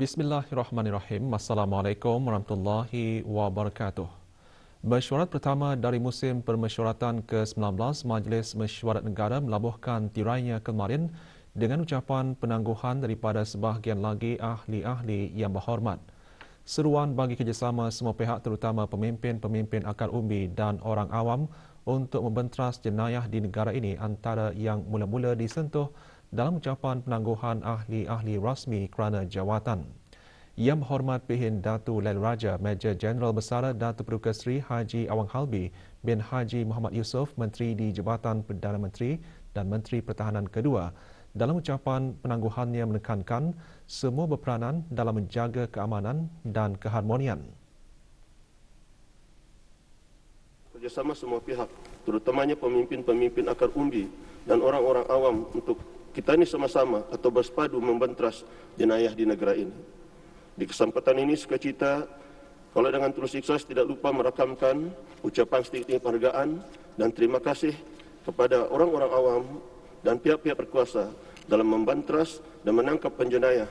Bismillahirrahmanirrahim. Assalamualaikum warahmatullahi wabarakatuh. Mesyuarat pertama dari musim permesyuaratan ke-19 Majlis Mesyuarat Negara melabuhkan tirainya kemarin dengan ucapan penangguhan daripada sebahagian lagi ahli-ahli yang berhormat. Seruan bagi kerjasama semua pihak terutama pemimpin-pemimpin akar umbi dan orang awam untuk membentras jenayah di negara ini antara yang mula-mula disentuh dalam ucapan penangguhan ahli-ahli rasmi kerana jawatan. Yang menghormat pihin Datu Lail Raja Major General Besar Datu Perdana Seri Haji Awang Halbi bin Haji Muhammad Yusof Menteri di Jabatan Perdana Menteri dan Menteri Pertahanan Kedua dalam ucapan penangguhannya menekankan semua berperanan dalam menjaga keamanan dan keharmonian. Kerjasama semua pihak, terutamanya pemimpin-pemimpin akar umbi dan orang-orang awam untuk kita ini sama-sama atau bersepadu membentras jenayah di negara ini. Di kesempatan ini sukacita kalau dengan terus ikhlas tidak lupa merakamkan ucapan setinggi penghargaan dan terima kasih kepada orang-orang awam dan pihak-pihak berkuasa dalam membantras dan menangkap penjenayah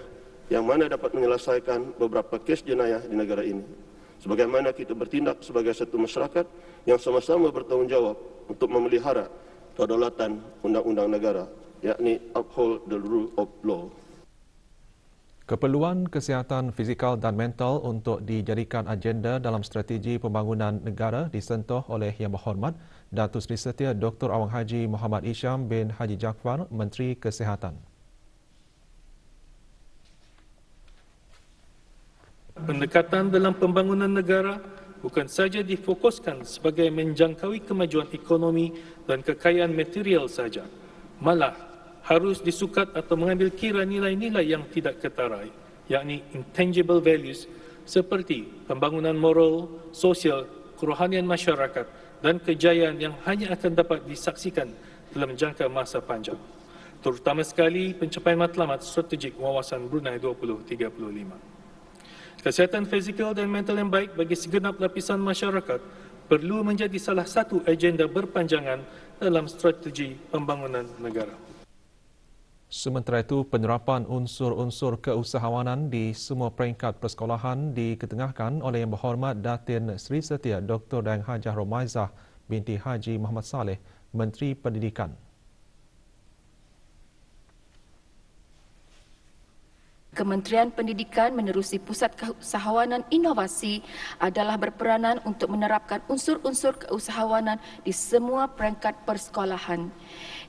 yang mana dapat menyelesaikan beberapa kes jenayah di negara ini. Sebagaimana kita bertindak sebagai satu masyarakat yang sama-sama bertanggungjawab untuk memelihara kedaulatan undang-undang negara yakni uphold the rule of law. Keperluan kesihatan fizikal dan mental untuk dijadikan agenda dalam strategi pembangunan negara disentuh oleh Yang Berhormat Datuk Seri Setia Dr. Awang Haji Muhammad Isham bin Haji Jaafar, Menteri Kesihatan. Pendekatan dalam pembangunan negara bukan saja difokuskan sebagai menjangkaui kemajuan ekonomi dan kekayaan material saja, malah harus disukat atau mengambil kira nilai-nilai yang tidak ketara, yakni intangible values seperti pembangunan moral, sosial, kerohanian masyarakat dan kejayaan yang hanya akan dapat disaksikan dalam jangka masa panjang. Terutama sekali pencapaian matlamat strategik wawasan Brunei 2035. Kesihatan fizikal dan mental yang baik bagi segenap lapisan masyarakat perlu menjadi salah satu agenda berpanjangan dalam strategi pembangunan negara. Sementara itu, penerapan unsur-unsur keusahawanan di semua peringkat persekolahan diketengahkan oleh Yang Berhormat Datin Seri Setia Dr. Dayang Hajah Romaizah binti Haji Muhammad Saleh, Menteri Pendidikan. Kementerian Pendidikan menerusi Pusat Keusahawanan Inovasi adalah berperanan untuk menerapkan unsur-unsur keusahawanan di semua peringkat persekolahan.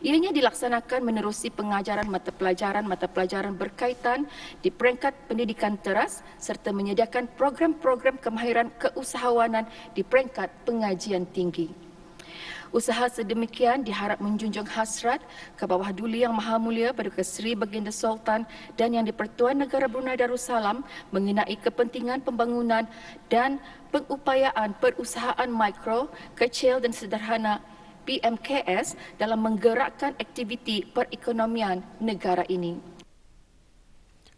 Ianya dilaksanakan menerusi pengajaran mata pelajaran-mata pelajaran berkaitan di peringkat pendidikan teras serta menyediakan program-program kemahiran keusahawanan di peringkat pengajian tinggi. Usaha sedemikian diharap menjunjung hasrat ke bawah duli yang maha mulia pada Seri Baginda Sultan dan yang dipertuan negara Brunei Darussalam mengenai kepentingan pembangunan dan pengupayaan perusahaan mikro, kecil dan sederhana PMKS dalam menggerakkan aktiviti perekonomian negara ini.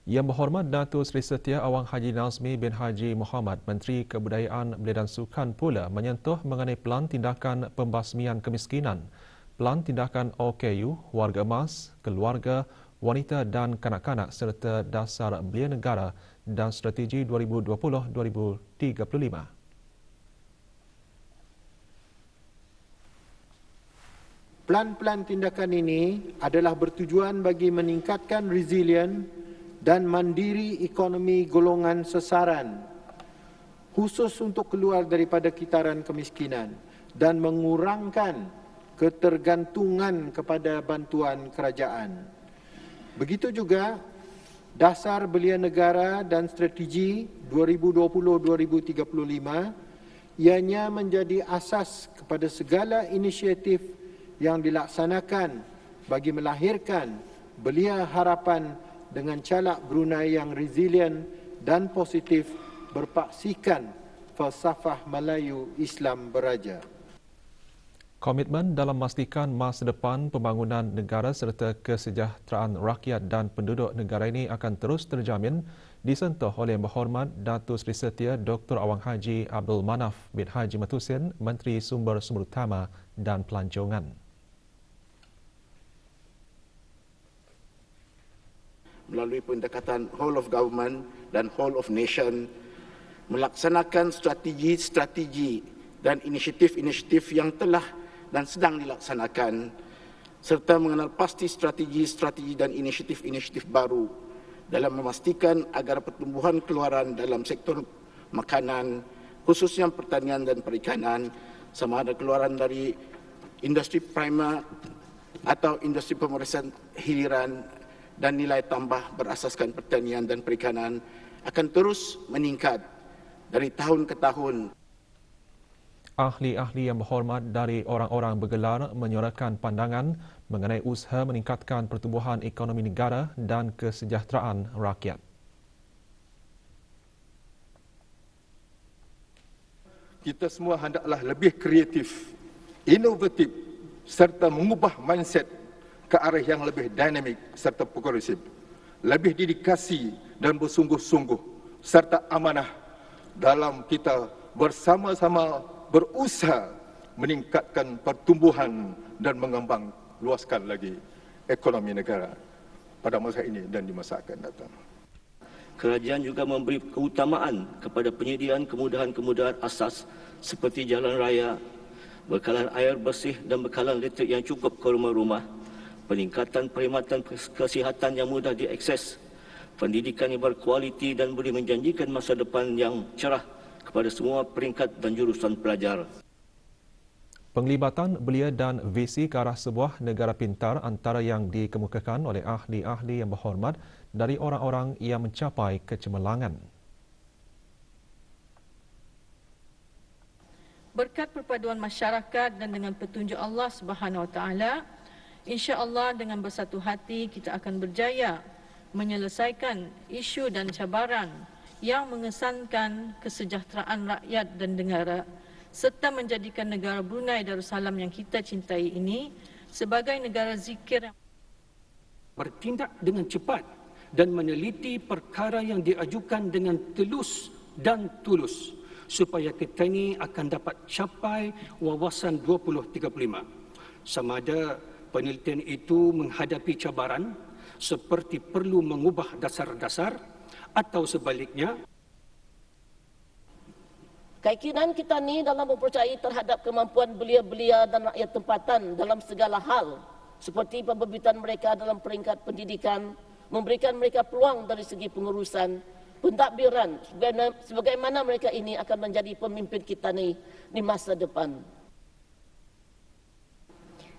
Yang berhormat Datuk Seri Setia Awang Haji Nazmi bin Haji Muhammad, Menteri Kebudayaan Belia dan Sukan pula menyentuh mengenai pelan tindakan pembasmian kemiskinan, pelan tindakan OKU, warga emas, keluarga, wanita dan kanak-kanak serta dasar belia negara dan strategi 2020-2035. Pelan-pelan tindakan ini adalah bertujuan bagi meningkatkan resilient dan mandiri ekonomi golongan sesaran khusus untuk keluar daripada kitaran kemiskinan dan mengurangkan ketergantungan kepada bantuan kerajaan. Begitu juga dasar belia negara dan strategi 2020-2035 ianya menjadi asas kepada segala inisiatif yang dilaksanakan bagi melahirkan belia harapan dengan calak Brunei yang resilient dan positif berpaksikan falsafah Melayu Islam Beraja. Komitmen dalam memastikan masa depan pembangunan negara serta kesejahteraan rakyat dan penduduk negara ini akan terus terjamin disentuh oleh berhormat Datu Seri Setia Dr. Awang Haji Abdul Manaf bin Haji Matusin, Menteri Sumber Sumber Utama dan Pelancongan. melalui pendekatan whole of government dan whole of nation melaksanakan strategi-strategi dan inisiatif-inisiatif yang telah dan sedang dilaksanakan serta mengenal pasti strategi-strategi dan inisiatif-inisiatif baru dalam memastikan agar pertumbuhan keluaran dalam sektor makanan khususnya pertanian dan perikanan sama ada keluaran dari industri primer atau industri pemeriksaan hiliran dan nilai tambah berasaskan pertanian dan perikanan akan terus meningkat dari tahun ke tahun. Ahli-ahli yang berhormat dari orang-orang bergelar menyuarakan pandangan mengenai usaha meningkatkan pertumbuhan ekonomi negara dan kesejahteraan rakyat. Kita semua hendaklah lebih kreatif, inovatif serta mengubah mindset ke arah yang lebih dinamik serta progresif, lebih dedikasi dan bersungguh-sungguh serta amanah dalam kita bersama-sama berusaha meningkatkan pertumbuhan dan mengembang luaskan lagi ekonomi negara pada masa ini dan di masa akan datang. Kerajaan juga memberi keutamaan kepada penyediaan kemudahan-kemudahan asas seperti jalan raya, bekalan air bersih dan bekalan elektrik yang cukup ke rumah-rumah peningkatan perkhidmatan kesihatan yang mudah diakses, pendidikan yang berkualiti dan boleh menjanjikan masa depan yang cerah kepada semua peringkat dan jurusan pelajar. Penglibatan belia dan visi ke arah sebuah negara pintar antara yang dikemukakan oleh ahli-ahli yang berhormat dari orang-orang yang mencapai kecemerlangan. Berkat perpaduan masyarakat dan dengan petunjuk Allah Subhanahu Wa Taala, Insyaallah dengan bersatu hati kita akan berjaya menyelesaikan isu dan cabaran yang mengesankan kesejahteraan rakyat dan negara serta menjadikan negara Brunei Darussalam yang kita cintai ini sebagai negara zikir yang bertindak dengan cepat dan meneliti perkara yang diajukan dengan telus dan tulus supaya kita ini akan dapat capai wawasan 2035 sama ada penelitian itu menghadapi cabaran seperti perlu mengubah dasar-dasar atau sebaliknya. Keyakinan kita ni dalam mempercayai terhadap kemampuan belia-belia dan rakyat tempatan dalam segala hal seperti pembebitan mereka dalam peringkat pendidikan, memberikan mereka peluang dari segi pengurusan, pentadbiran sebagaimana mereka ini akan menjadi pemimpin kita ni di masa depan.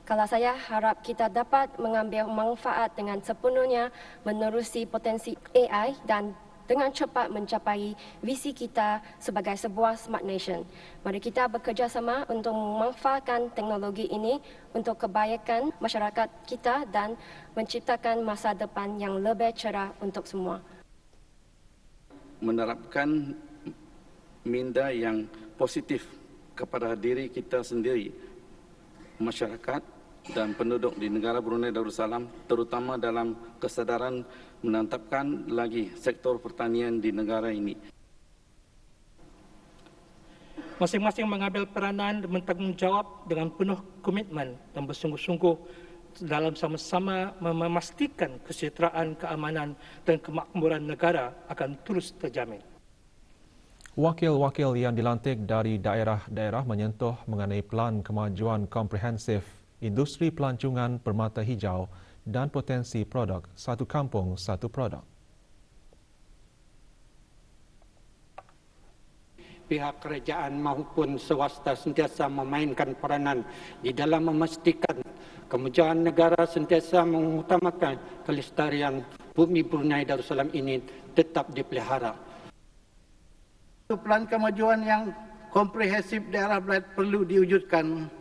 Kalau saya harap kita dapat mengambil manfaat dengan sepenuhnya menerusi potensi AI dan dengan cepat mencapai visi kita sebagai sebuah smart nation. Mari kita bekerjasama untuk memanfaatkan teknologi ini untuk kebaikan masyarakat kita dan menciptakan masa depan yang lebih cerah untuk semua. Menerapkan minda yang positif kepada diri kita sendiri, masyarakat, dan penduduk di negara Brunei Darussalam terutama dalam kesedaran menantapkan lagi sektor pertanian di negara ini. Masing-masing mengambil peranan dan bertanggungjawab dengan penuh komitmen dan bersungguh-sungguh dalam sama-sama memastikan kesejahteraan, keamanan dan kemakmuran negara akan terus terjamin. Wakil-wakil yang dilantik dari daerah-daerah menyentuh mengenai pelan kemajuan komprehensif industri pelancongan permata hijau dan potensi produk satu kampung satu produk. pihak kerajaan maupun swasta sentiasa memainkan peranan di dalam memastikan kemajuan negara sentiasa mengutamakan kelestarian bumi Brunei Darussalam ini tetap dipelihara. Pelan kemajuan yang komprehensif daerah Blight perlu diwujudkan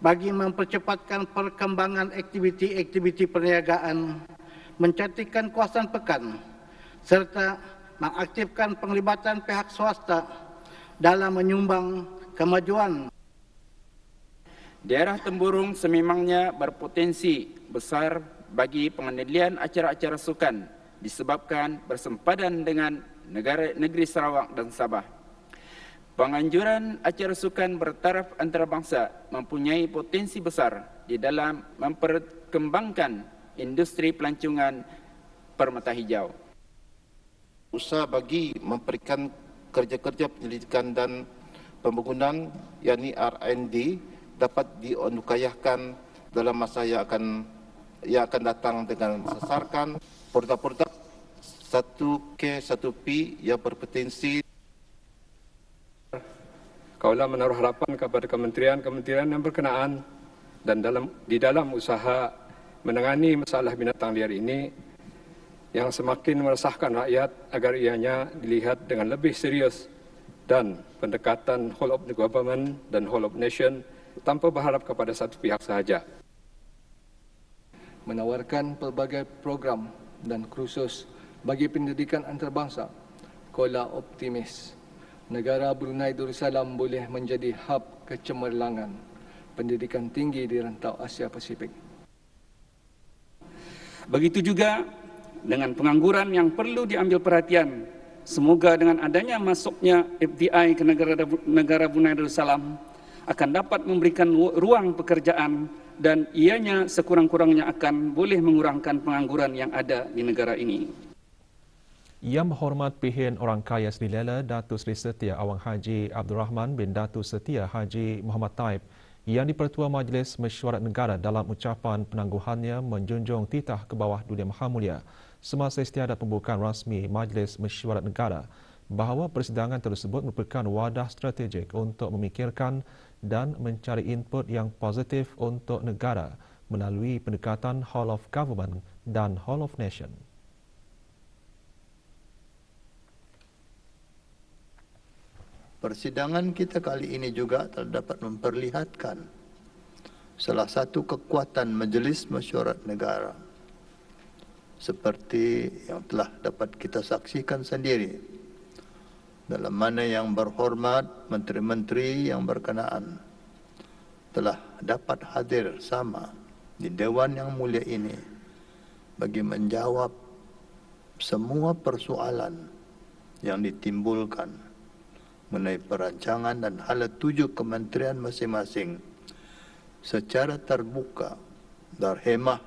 bagi mempercepatkan perkembangan aktiviti-aktiviti perniagaan, mencantikkan kawasan pekan serta mengaktifkan penglibatan pihak swasta dalam menyumbang kemajuan. Daerah Temburung sememangnya berpotensi besar bagi pengendalian acara-acara sukan disebabkan bersempadan dengan negara negeri Sarawak dan Sabah. Penganjuran acara sukan bertaraf antarabangsa mempunyai potensi besar di dalam memperkembangkan industri pelancongan permata hijau. Usaha bagi memberikan kerja-kerja penyelidikan dan pembangunan yakni R&D dapat diundukayahkan dalam masa yang akan yang akan datang dengan sasarkan produk-produk 1K 1P yang berpotensi kaulah menaruh harapan kepada kementerian-kementerian yang berkenaan dan dalam di dalam usaha menangani masalah binatang liar ini yang semakin meresahkan rakyat agar ianya dilihat dengan lebih serius dan pendekatan whole of the government dan whole of nation tanpa berharap kepada satu pihak sahaja. Menawarkan pelbagai program dan kursus bagi pendidikan antarabangsa, Kola optimis negara Brunei Darussalam boleh menjadi hub kecemerlangan pendidikan tinggi di rantau Asia Pasifik. Begitu juga dengan pengangguran yang perlu diambil perhatian. Semoga dengan adanya masuknya FDI ke negara negara Brunei Darussalam akan dapat memberikan ruang pekerjaan dan ianya sekurang-kurangnya akan boleh mengurangkan pengangguran yang ada di negara ini. Yang Berhormat Pihin Orang Kaya Seri Lela Datuk Seri Setia Awang Haji Abdul Rahman bin Datu Setia Haji Muhammad Taib yang dipertua Majlis Mesyuarat Negara dalam ucapan penangguhannya menjunjung titah ke bawah dunia maha mulia semasa istiadat pembukaan rasmi Majlis Mesyuarat Negara bahawa persidangan tersebut merupakan wadah strategik untuk memikirkan dan mencari input yang positif untuk negara melalui pendekatan Hall of Government dan Hall of Nation. Persidangan kita kali ini juga telah dapat memperlihatkan salah satu kekuatan Majelis Mesyuarat Negara seperti yang telah dapat kita saksikan sendiri dalam mana yang berhormat menteri-menteri yang berkenaan telah dapat hadir sama di dewan yang mulia ini bagi menjawab semua persoalan yang ditimbulkan mengenai perancangan dan hala tujuh kementerian masing-masing secara terbuka dan hemah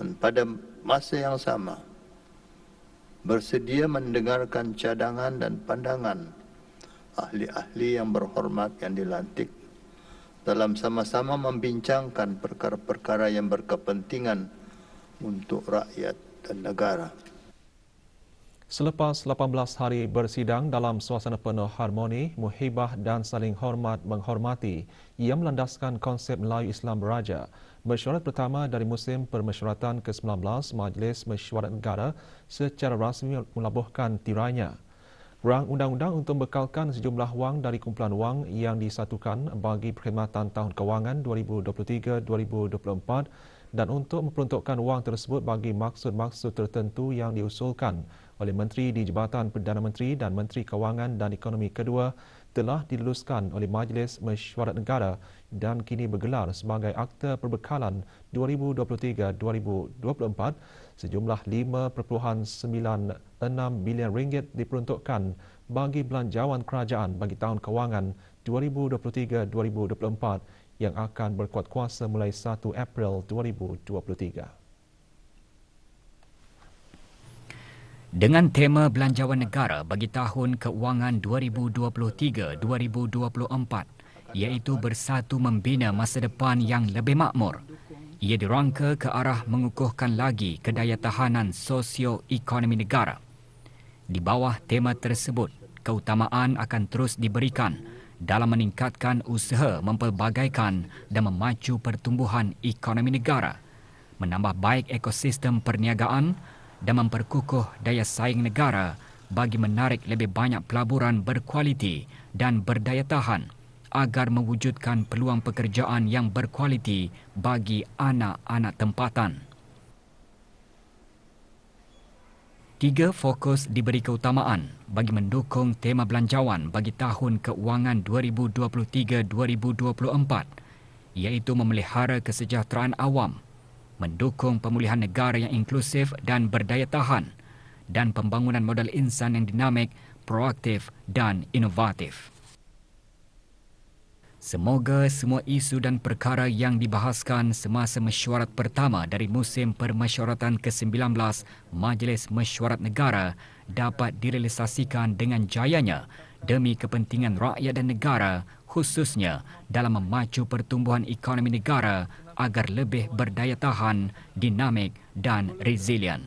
dan pada masa yang sama bersedia mendengarkan cadangan dan pandangan ahli-ahli yang berhormat yang dilantik dalam sama-sama membincangkan perkara-perkara yang berkepentingan untuk rakyat dan negara. Selepas 18 hari bersidang dalam suasana penuh harmoni, muhibah dan saling hormat menghormati, ia melandaskan konsep Melayu Islam Raja. Mesyuarat pertama dari musim permesyuaratan ke-19 Majlis Mesyuarat Negara secara rasmi melabuhkan tirainya. Rang undang-undang untuk bekalkan sejumlah wang dari kumpulan wang yang disatukan bagi perkhidmatan tahun kewangan 2023-2024 dan untuk memperuntukkan wang tersebut bagi maksud-maksud tertentu yang diusulkan oleh Menteri di Jabatan Perdana Menteri dan Menteri Kewangan dan Ekonomi Kedua telah diluluskan oleh Majlis Mesyuarat Negara dan kini bergelar sebagai Akta Perbekalan 2023-2024 sejumlah 5.96 bilion ringgit diperuntukkan bagi belanjawan kerajaan bagi tahun kewangan 2023-2024 yang akan berkuat kuasa mulai 1 April 2023. Dengan tema Belanjawan Negara bagi tahun keuangan 2023-2024 iaitu bersatu membina masa depan yang lebih makmur, ia dirangka ke arah mengukuhkan lagi kedaya tahanan sosio-ekonomi negara. Di bawah tema tersebut, keutamaan akan terus diberikan dalam meningkatkan usaha memperbagaikan dan memacu pertumbuhan ekonomi negara, menambah baik ekosistem perniagaan, dan memperkukuh daya saing negara bagi menarik lebih banyak pelaburan berkualiti dan berdaya tahan agar mewujudkan peluang pekerjaan yang berkualiti bagi anak-anak tempatan. Tiga fokus diberi keutamaan bagi mendukung tema belanjawan bagi tahun keuangan 2023-2024 iaitu memelihara kesejahteraan awam – mendukung pemulihan negara yang inklusif dan berdaya tahan dan pembangunan modal insan yang dinamik, proaktif dan inovatif. Semoga semua isu dan perkara yang dibahaskan semasa mesyuarat pertama dari musim permesyuaratan ke-19 Majlis Mesyuarat Negara dapat direalisasikan dengan jayanya demi kepentingan rakyat dan negara khususnya dalam memacu pertumbuhan ekonomi negara agar lebih berdaya tahan, dinamik dan resilient.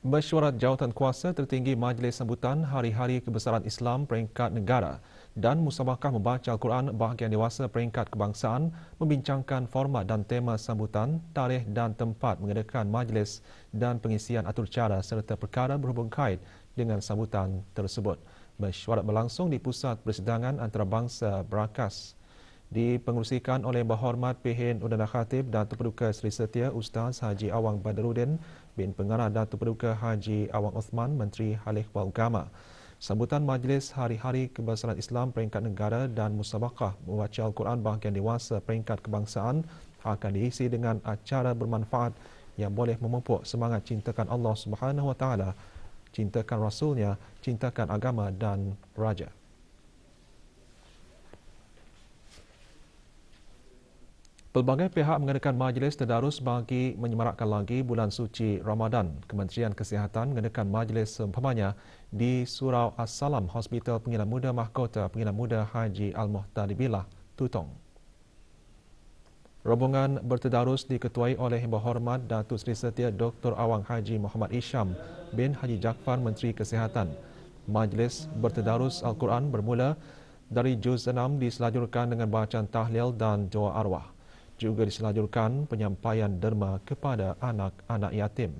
Mesyuarat jawatan kuasa tertinggi Majlis Sambutan Hari-Hari Kebesaran Islam Peringkat Negara dan Musabakah Membaca Al-Quran Bahagian Dewasa Peringkat Kebangsaan membincangkan format dan tema sambutan, tarikh dan tempat mengadakan majlis dan pengisian atur cara serta perkara berhubung kait dengan sambutan tersebut. Mesyuarat berlangsung di Pusat Persidangan Antarabangsa Berakas dipengerusikan oleh berhormat Pihin Undana Khatib Datuk Perduka Seri Setia Ustaz Haji Awang Badarudin bin Pengarah Datuk Perduka Haji Awang Osman Menteri Halih Wa Sambutan Majlis Hari-Hari Kebangsaan Islam Peringkat Negara dan Musabakah Membaca Al-Quran Bahagian Dewasa Peringkat Kebangsaan akan diisi dengan acara bermanfaat yang boleh memupuk semangat cintakan Allah Subhanahu Wa cintakan Rasulnya, cintakan agama dan raja. Pelbagai pihak mengadakan majlis tedarus bagi menyemarakkan lagi bulan suci Ramadan. Kementerian Kesihatan mengadakan majlis sempamanya di Surau As Salam Hospital Pengilan Muda Mahkota Pengilan Muda Haji Al-Muhtadi Billah Tutong. Rombongan bertedarus diketuai oleh Yang Berhormat Datuk Seri Setia Dr. Awang Haji Muhammad Isham bin Haji Jaafar Menteri Kesihatan. Majlis bertedarus Al-Quran bermula dari Juz 6 diselajurkan dengan bacaan tahlil dan doa arwah juga diselajurkan penyampaian derma kepada anak-anak yatim.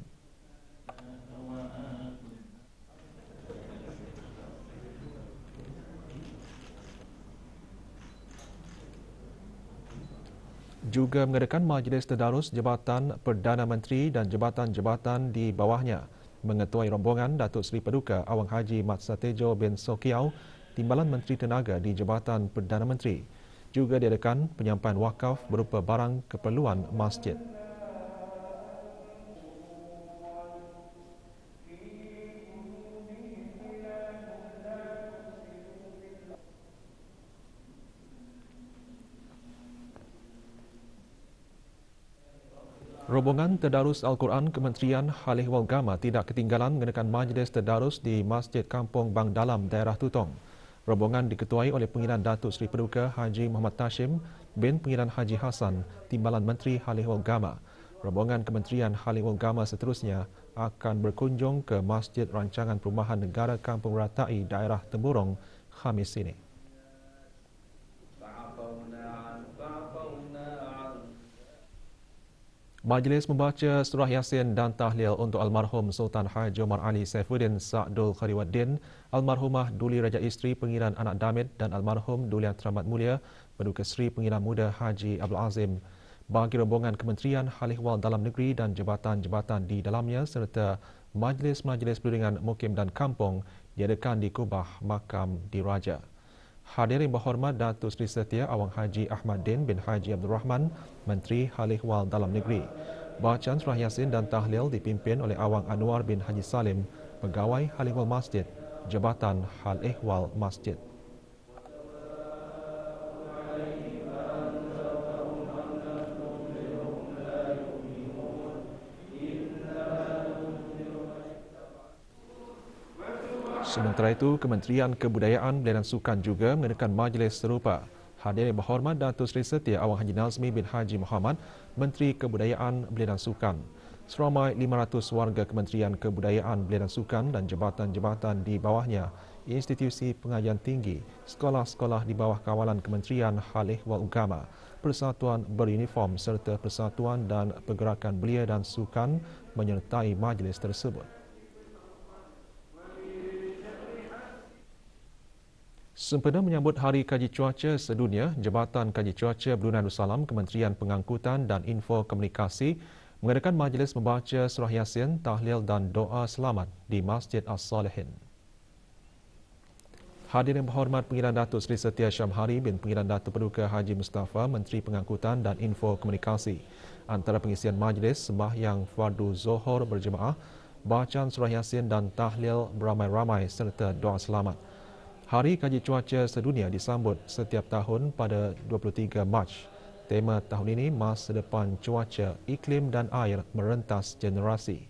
juga mengadakan majlis tedarus Jabatan Perdana Menteri dan jabatan-jabatan di bawahnya. Mengetuai rombongan Datuk Seri Paduka Awang Haji Mat Satejo bin Sokiau, Timbalan Menteri Tenaga di Jabatan Perdana Menteri juga diadakan penyampaian wakaf berupa barang keperluan masjid. Rombongan Tedarus Al-Quran Kementerian Hal Ehwal Gama tidak ketinggalan mengenakan majlis Tedarus di Masjid Kampung Bang Dalam daerah Tutong. Rombongan diketuai oleh Pengiran Datuk Seri Peruka Haji Muhammad Tashim bin Pengiran Haji Hasan Timbalan Menteri Halihul Gama. Rombongan Kementerian Halihul Gama seterusnya akan berkunjung ke Masjid Rancangan Perumahan Negara Kampung Ratai Daerah Temburong Khamis ini. Majlis membaca surah Yasin dan tahlil untuk almarhum Sultan Haji Omar Ali Saifuddin Sa'dul Khariwaddin, almarhumah Duli Raja Isteri Pengiran Anak Damit dan almarhum Duli Yang Teramat Mulia, Paduka Seri Pengiran Muda Haji Abdul Azim. Bagi rombongan Kementerian Halihwal Dalam Negeri dan jabatan-jabatan di dalamnya serta Majlis-Majlis Perlindungan Mukim dan Kampung diadakan di Kubah Makam Diraja. Raja. Hadirin berhormat Datuk Seri Setia Awang Haji Ahmad Din bin Haji Abdul Rahman, Menteri Hal Ehwal Dalam Negeri. Bacaan Surah Yasin dan Tahlil dipimpin oleh Awang Anwar bin Haji Salim, Pegawai Hal Ehwal Masjid, Jabatan Hal Ehwal Masjid. Sementara itu, Kementerian Kebudayaan dan Sukan juga mengadakan majlis serupa. Hadir yang berhormat Datuk Seri Setia Awang Haji Nazmi bin Haji Muhammad, Menteri Kebudayaan dan Sukan. Seramai 500 warga Kementerian Kebudayaan dan Sukan dan jabatan-jabatan di bawahnya, institusi pengajian tinggi, sekolah-sekolah di bawah kawalan Kementerian Hal Ehwal Ugama, Persatuan Beruniform serta Persatuan dan Pergerakan Belia dan Sukan menyertai majlis tersebut. Sempena menyambut Hari Kaji Cuaca Sedunia, Jabatan Kaji Cuaca Brunei Darussalam Kementerian Pengangkutan dan Info Komunikasi mengadakan majlis membaca surah Yasin, tahlil dan doa selamat di Masjid As-Salihin. Hadir berhormat Pengiran Datuk Seri Setia Syamhari bin Pengiran Datuk Peduka Haji Mustafa, Menteri Pengangkutan dan Info Komunikasi. Antara pengisian majlis sembahyang Fardu Zohor berjemaah, bacaan surah Yasin dan tahlil beramai-ramai serta doa selamat. Hari Kaji Cuaca Sedunia disambut setiap tahun pada 23 Mac. Tema tahun ini masa depan cuaca, iklim dan air merentas generasi.